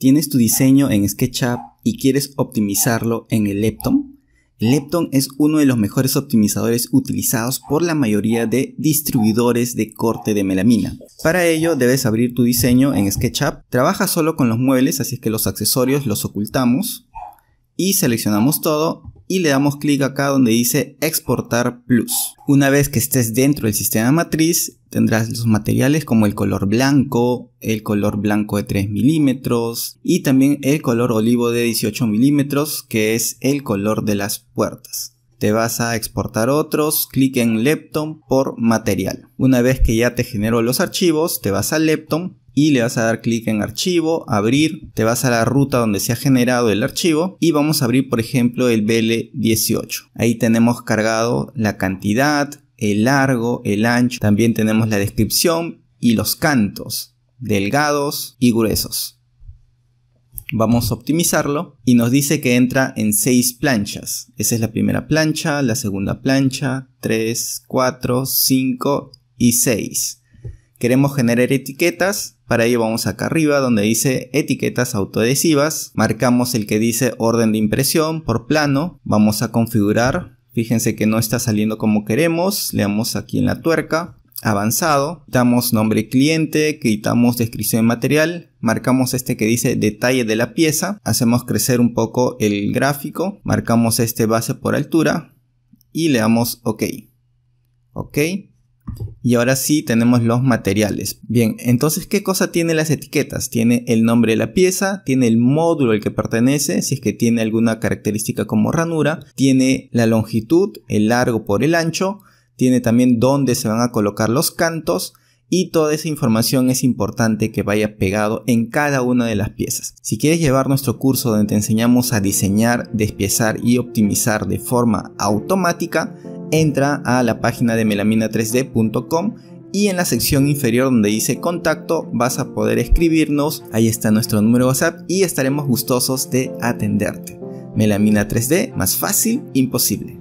tienes tu diseño en SketchUp y quieres optimizarlo en el Lepton, Lepton es uno de los mejores optimizadores utilizados por la mayoría de distribuidores de corte de melamina. Para ello debes abrir tu diseño en SketchUp, trabaja solo con los muebles, así es que los accesorios los ocultamos y seleccionamos todo y le damos clic acá donde dice exportar plus. Una vez que estés dentro del sistema matriz tendrás los materiales como el color blanco, el color blanco de 3 milímetros y también el color olivo de 18 milímetros que es el color de las puertas te vas a exportar otros, clic en Lepton por material. Una vez que ya te generó los archivos, te vas al Lepton y le vas a dar clic en archivo, abrir, te vas a la ruta donde se ha generado el archivo y vamos a abrir por ejemplo el BL18. Ahí tenemos cargado la cantidad, el largo, el ancho, también tenemos la descripción y los cantos, delgados y gruesos. Vamos a optimizarlo y nos dice que entra en 6 planchas. Esa es la primera plancha, la segunda plancha, 3, 4, 5 y 6. Queremos generar etiquetas, para ello vamos acá arriba donde dice etiquetas autoadhesivas, marcamos el que dice orden de impresión por plano, vamos a configurar, fíjense que no está saliendo como queremos, le damos aquí en la tuerca, avanzado, quitamos nombre cliente, quitamos descripción de material, marcamos este que dice detalle de la pieza, hacemos crecer un poco el gráfico, marcamos este base por altura y le damos OK. OK. Y ahora sí tenemos los materiales. Bien, entonces, ¿qué cosa tiene las etiquetas? Tiene el nombre de la pieza, tiene el módulo al que pertenece, si es que tiene alguna característica como ranura, tiene la longitud, el largo por el ancho, tiene también dónde se van a colocar los cantos y toda esa información es importante que vaya pegado en cada una de las piezas. Si quieres llevar nuestro curso donde te enseñamos a diseñar, despiezar y optimizar de forma automática, entra a la página de melamina3d.com y en la sección inferior donde dice contacto vas a poder escribirnos, ahí está nuestro número WhatsApp y estaremos gustosos de atenderte. Melamina 3D, más fácil, imposible.